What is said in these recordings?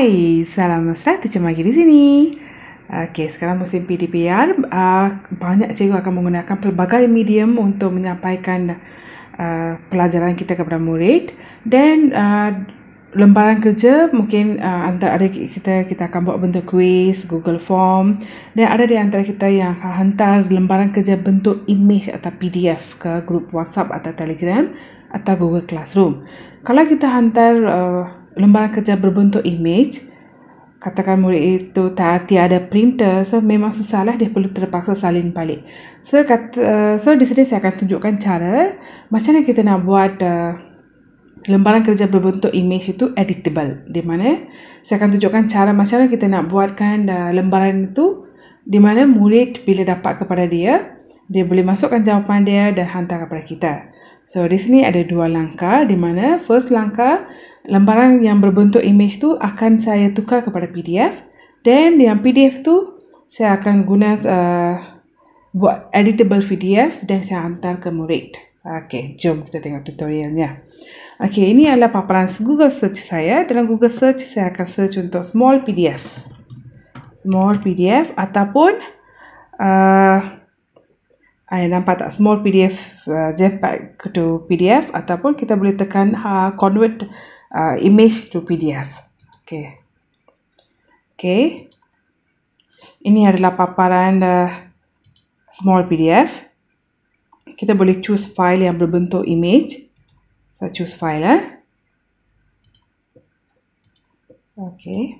Hai, salam mesra Teacher Maggie di sini. Okey, sekarang musim PDPR Uh, ah, banyak cikgu akan menggunakan pelbagai medium untuk menyampaikan uh, pelajaran kita kepada murid. Dan uh, lembaran kerja mungkin uh, antara ada kita kita akan buat bentuk quiz, Google Form. Dan ada di antara kita yang akan hantar lembaran kerja bentuk image atau PDF ke grup WhatsApp atau Telegram atau Google Classroom. Kalau kita hantar uh, lembaran kerja berbentuk image katakan murid itu tak tiada printer so memang susahlah dia perlu terpaksa salin balik so kata, uh, eh, so di sini saya akan tunjukkan cara macam mana kita nak buat uh, lembaran kerja berbentuk image itu editable di mana saya akan tunjukkan cara macam mana kita nak buatkan uh, lembaran itu di mana murid bila dapat kepada dia dia boleh masukkan jawapan dia dan hantar kepada kita So di sini ada dua langkah di mana first langkah lembaran yang berbentuk image tu akan saya tukar kepada PDF. Then yang PDF tu saya akan guna uh, buat editable PDF dan saya hantar ke murid. Okay, jom kita tengok tutorialnya. Okay, ini adalah paparan Google search saya. Dalam Google search, saya akan search untuk small PDF. Small PDF ataupun uh, Ayah nampak tak small PDF uh, JPEG to PDF ataupun kita boleh tekan uh, convert uh, image to PDF. Okay. Okay. Ini adalah paparan uh, small PDF. Kita boleh choose file yang berbentuk image. Saya so, choose file eh. Okay.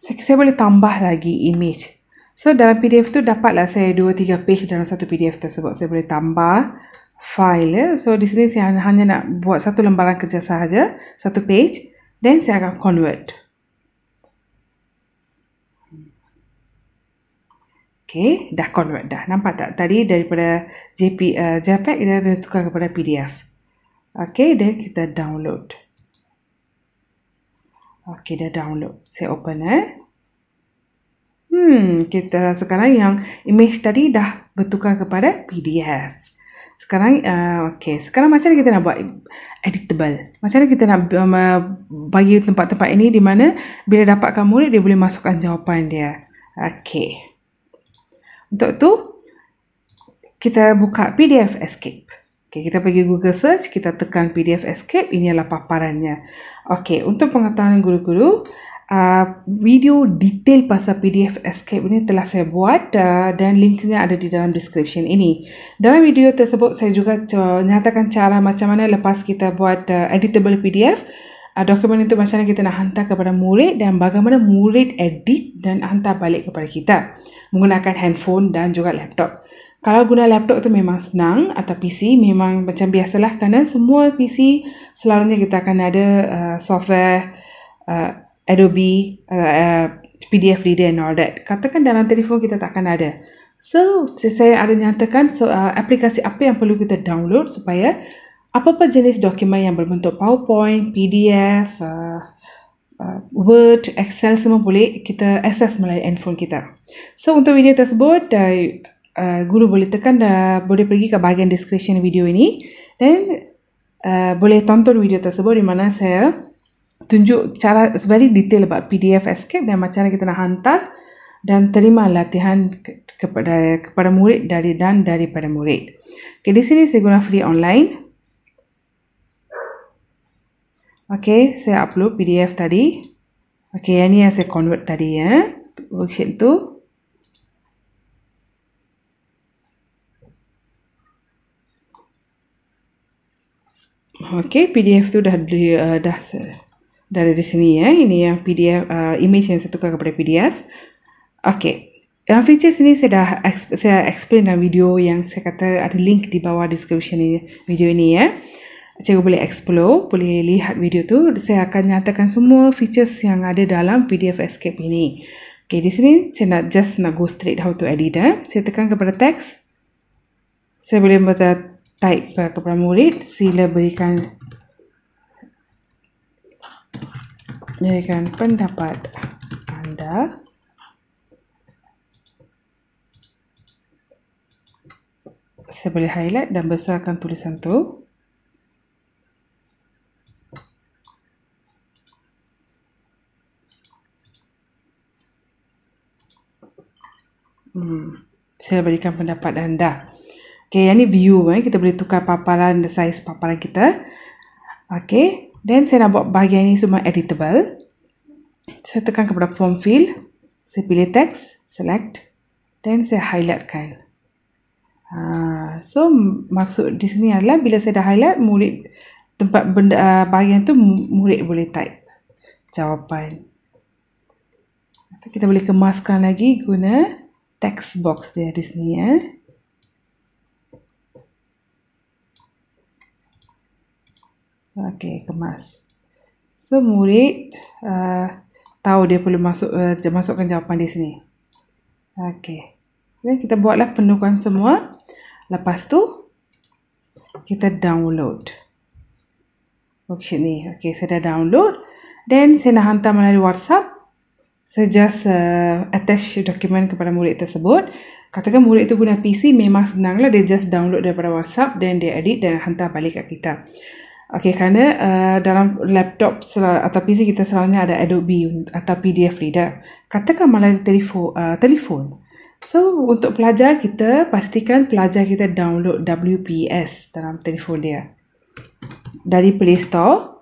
So, saya boleh tambah lagi image. So dalam PDF tu dapatlah saya 2 3 page dalam satu PDF tersebut. Saya boleh tambah file. Eh. So di sini saya hanya nak buat satu lembaran kerja sahaja, satu page then saya akan convert. Okay, dah convert dah. Nampak tak? Tadi daripada JP, uh, eh, JPEG dia dah tukar kepada PDF. Okay, then kita download. Okay, dah download. Saya open eh. Hmm, kita sekarang yang image tadi dah bertukar kepada PDF. Sekarang, uh, okay. Sekarang macam mana kita nak buat editable? Macam mana kita nak um, uh, bagi tempat-tempat ini di mana bila dapatkan murid, dia boleh masukkan jawapan dia. Okay. Untuk tu, kita buka PDF Escape. Okay, kita pergi Google Search, kita tekan PDF Escape. Ini adalah paparannya. Okay, untuk pengetahuan guru-guru, Uh, video detail pasal PDF escape ini telah saya buat uh, dan linknya ada di dalam description ini. Dalam video tersebut saya juga nyatakan cara macam mana lepas kita buat uh, editable PDF uh, dokumen itu macam mana kita nak hantar kepada murid dan bagaimana murid edit dan hantar balik kepada kita menggunakan handphone dan juga laptop. Kalau guna laptop tu memang senang atau PC memang macam biasalah kerana semua PC selalunya kita akan ada uh, software uh, Adobe uh, uh, PDF reader and all that. Katakan dalam telefon kita takkan ada. So, saya ada nyatakan so, uh, aplikasi apa yang perlu kita download supaya apa-apa jenis dokumen yang berbentuk PowerPoint, PDF, uh, uh, Word, Excel semua boleh kita akses melalui handphone kita. So, untuk video tersebut, uh, uh, guru boleh tekan dan uh, boleh pergi ke bahagian description video ini dan uh, boleh tonton video tersebut di mana saya tunjuk cara very detail about PDF escape dan macam mana kita nak hantar dan terima latihan kepada kepada murid dari dan daripada murid. Okay, di sini saya guna free online. Okay, saya upload PDF tadi. Okay, yang ni yang saya convert tadi ya. Worksheet tu. Okay, PDF tu dah eh, dah, dah dari di sini ya. Ini yang PDF uh, image yang saya tukar kepada PDF. Okey, Yang features ini saya dah saya explain dalam video yang saya kata ada link di bawah description ini, video ini ya. Cikgu boleh explore, boleh lihat video tu. Saya akan nyatakan semua features yang ada dalam PDF Escape ini. Okay, di sini saya nak just nak go straight how to edit. Eh. Saya tekan kepada teks. Saya boleh berta type kepada murid. Sila berikan Jadikan pendapat anda saya boleh highlight dan besarkan tulisan tu hmm. saya berikan pendapat anda Okay, yang ni view kan. Kita boleh tukar paparan, size paparan kita. Okay. Then saya nak buat bahagian ni semua editable. Saya tekan kepada form fill. Saya pilih text. Select. Then saya highlightkan. Ha, so maksud di sini adalah bila saya dah highlight, murid tempat benda, uh, bahagian tu murid boleh type jawapan. Kita boleh kemaskan lagi guna text box dia di sini. Eh. Okey, kemas. So, murid uh, tahu dia perlu masuk, uh, masukkan jawapan di sini. Okey. Okay, kita buatlah penukaran semua. Lepas tu, kita download. Worksheet sini. Okey, saya dah download. Then, saya nak hantar melalui WhatsApp. Saya just uh, attach dokumen kepada murid tersebut. Katakan murid itu guna PC, memang senanglah. Dia just download daripada WhatsApp. Then, dia edit dan hantar balik ke kita. Okay. Okay, kerana uh, dalam laptop selalu, atau PC kita selalunya ada Adobe atau PDF Reader. Katakan melalui telefo, uh, telefon. So, untuk pelajar kita, pastikan pelajar kita download WPS dalam telefon dia. Dari Play Store.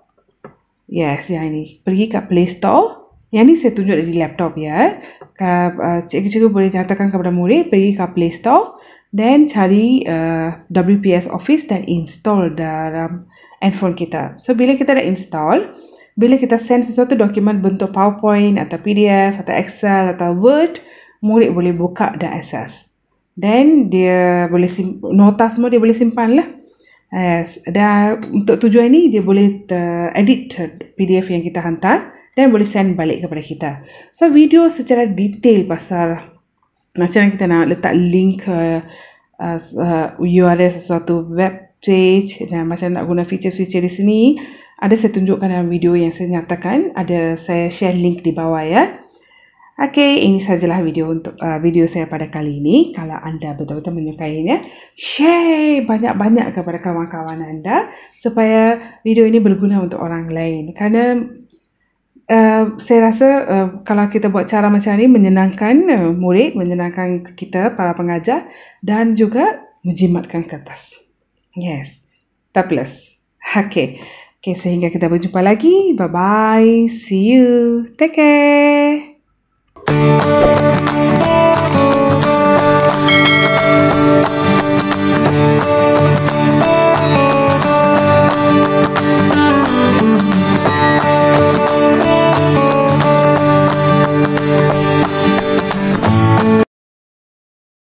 Yes, yang ini. Pergi ke Play Store. Yang ini saya tunjuk dari laptop ya. Eh, cikgu-cikgu boleh nyatakan kepada murid, pergi ke Play Store then cari uh, WPS Office dan install dalam handphone kita. So bila kita dah install, bila kita send sesuatu dokumen bentuk PowerPoint atau PDF atau Excel atau Word, murid boleh buka dan access. Then dia boleh sim- nota semua dia boleh simpan lah. Yes. Dan untuk tujuan ini dia boleh edit PDF yang kita hantar dan boleh send balik kepada kita. So video secara detail pasal macam mana kita nak letak link ke uh, uh, URL sesuatu web page dan macam nak guna feature-feature di sini ada saya tunjukkan dalam video yang saya nyatakan ada saya share link di bawah ya Okey, ini sajalah video untuk uh, video saya pada kali ini. Kalau anda betul-betul menyukainya, share banyak-banyak kepada kawan-kawan anda supaya video ini berguna untuk orang lain. Karena Eh, saya rasa uh, kalau kita buat cara macam ni menyenangkan uh, murid, menyenangkan kita para pengajar dan juga menjimatkan kertas. Yes. Fabulous. Okay. Okay, sehingga kita berjumpa lagi. Bye-bye. See you. Take care.